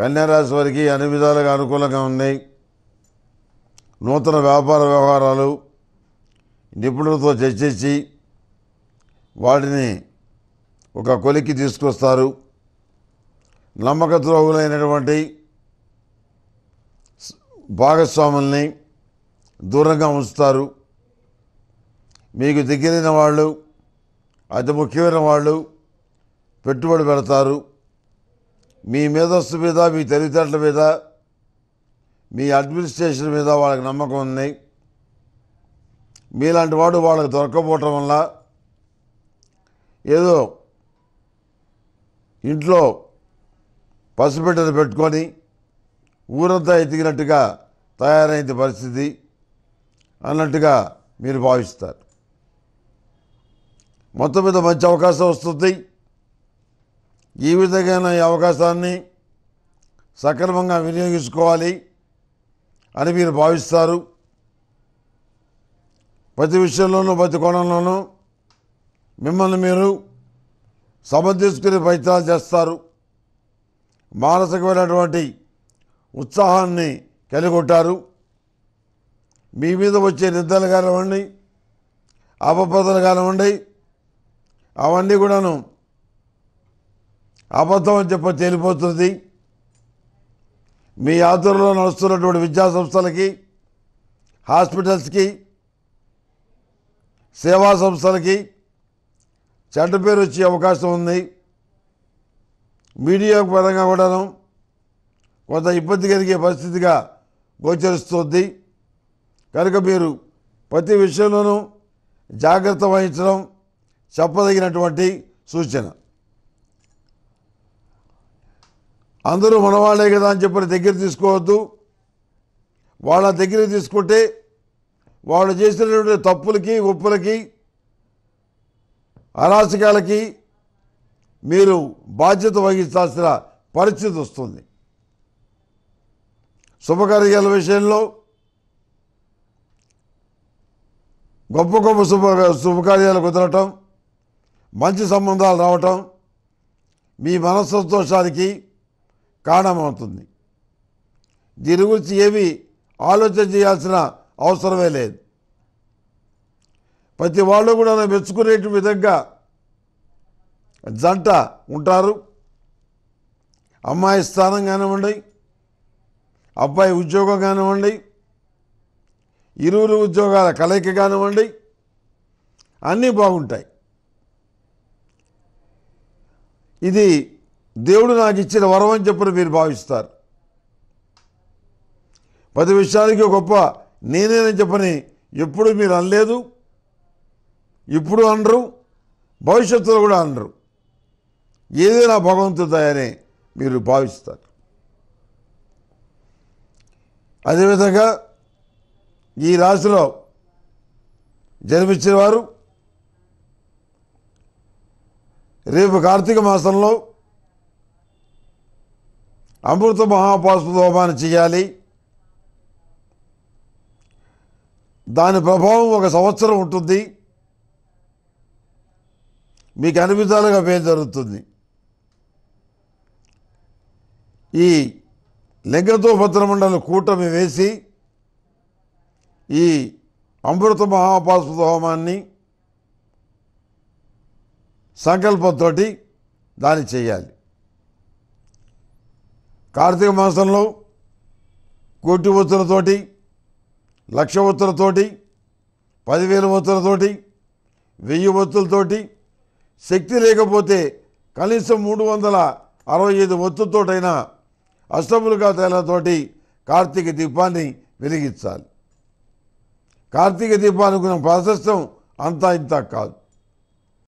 కన్యారాశి వారికి అన్ని విధాలుగా అనుకూలంగా ఉన్నాయి నూతన వ్యాపార వ్యవహారాలు నిపుణులతో చర్చించి వాటిని ఒక కొలికి తీసుకొస్తారు నమ్మక ద్రోహులైనటువంటి భాగస్వాముల్ని దూరంగా ఉంచుతారు మీకు దగ్గరైన వాళ్ళు అతి ముఖ్యమైన వాళ్ళు పెట్టుబడి పెడతారు మీ మేధస్సు మీద మీ తల్లిదండ్రుల మీద మీ అడ్మినిస్ట్రేషన్ మీద వాళ్ళకి నమ్మకం ఉంది మీలాంటి వాడు వాళ్ళకి దొరకపోవటం వల్ల ఏదో ఇంట్లో పసిబిడ్డలు పెట్టుకొని ఊరంతా ఎతికినట్టుగా తయారైంది పరిస్థితి అన్నట్టుగా మీరు భావిస్తారు మొత్తం మీద మంచి అవకాశం వస్తుంది ఈ విధమైన ఈ అవకాశాన్ని సక్రమంగా వినియోగించుకోవాలి అని మీరు భావిస్తారు ప్రతి విషయంలోనూ ప్రతి కోణంలోనూ మిమ్మల్ని మీరు సమర్థించుకునే ప్రయత్నాలు చేస్తారు మానసికమైనటువంటి ఉత్సాహాన్ని కలిగొట్టారు మీ మీద వచ్చే నిద్రలు కానివ్వండి అపప్రదలు కానివ్వండి అవన్నీ కూడాను అబద్ధం అని చెప్పి తేలిపోతుంది మీ ఆధ్వర్యంలో నడుస్తున్నటువంటి విద్యా సంస్థలకి హాస్పిటల్స్కి సేవా సంస్థలకి చెడ్డ పేరు వచ్చే అవకాశం ఉంది మీడియా పరంగా కూడాను కొంత ఇబ్బంది కలిగే పరిస్థితిగా గోచరిస్తుంది కనుక మీరు ప్రతి విషయంలోనూ జాగ్రత్త వహించడం చెప్పదగినటువంటి సూచన అందరూ మనవాళ్లే కదా అని చెప్పని దగ్గర తీసుకోవద్దు వాళ్ళ దగ్గర తీసుకుంటే వాళ్ళు చేసినటువంటి తప్పులకి ఒప్పులకి అరాచకాలకి మీరు బాధ్యత వహించాల్సిన పరిస్థితి వస్తుంది శుభకార్యాల విషయంలో గొప్ప గొప్ప శుభ శుభకార్యాలు కుదరటం మంచి సంబంధాలు రావటం మీ మనస్సంతోషానికి కారణమవుతుంది దీని గురించి ఏమీ ఆలోచన చేయాల్సిన అవసరమే లేదు ప్రతి వాళ్ళు కూడా మెచ్చుకునే విధంగా జంట ఉంటారు అమ్మాయి స్థానం కానివ్వండి అబ్బాయి ఉద్యోగం కానివ్వండి ఇరువురు ఉద్యోగాల కలయిక కానివ్వండి అన్నీ బాగుంటాయి ఇది దేవుడు నాకు ఇచ్చిన వరం అని చెప్పని మీరు భావిస్తారు పది విషయాలకి గొప్ప నేనేనని చెప్పని ఎప్పుడు మీరు అనలేదు ఇప్పుడు అనరు భవిష్యత్తులో కూడా అనరు ఏదైనా భగవంతుతాయని మీరు భావిస్తారు అదేవిధంగా ఈ రాశిలో జన్మించిన వారు రేపు కార్తీక మాసంలో అమృత హోమాన్ని చేయాలి దాని ప్రభావం ఒక సంవత్సరం ఉంటుంది మీకు అన్ని విధాలుగా పేరు జరుగుతుంది ఈ లింగతో భద్రమండల కూటమి వేసి ఈ అమృత మహాపాస్పద హోమాన్ని సంకల్పంతో దాన్ని చేయాలి కార్తీక మాసంలో కోటి ఒత్తులతోటి లక్ష ఒత్తులతోటి పదివేల ఒత్తులతోటి వెయ్యి ఒత్తులతోటి శక్తి లేకపోతే కనీసం మూడు వందల అరవై ఐదు ఒత్తులతోటైనా అష్టములుగా తేలతోటి కార్తీక దీపాన్ని వెలిగించాలి కార్తీక దీపానికి ప్రాశస్తం అంతా ఇంత కాదు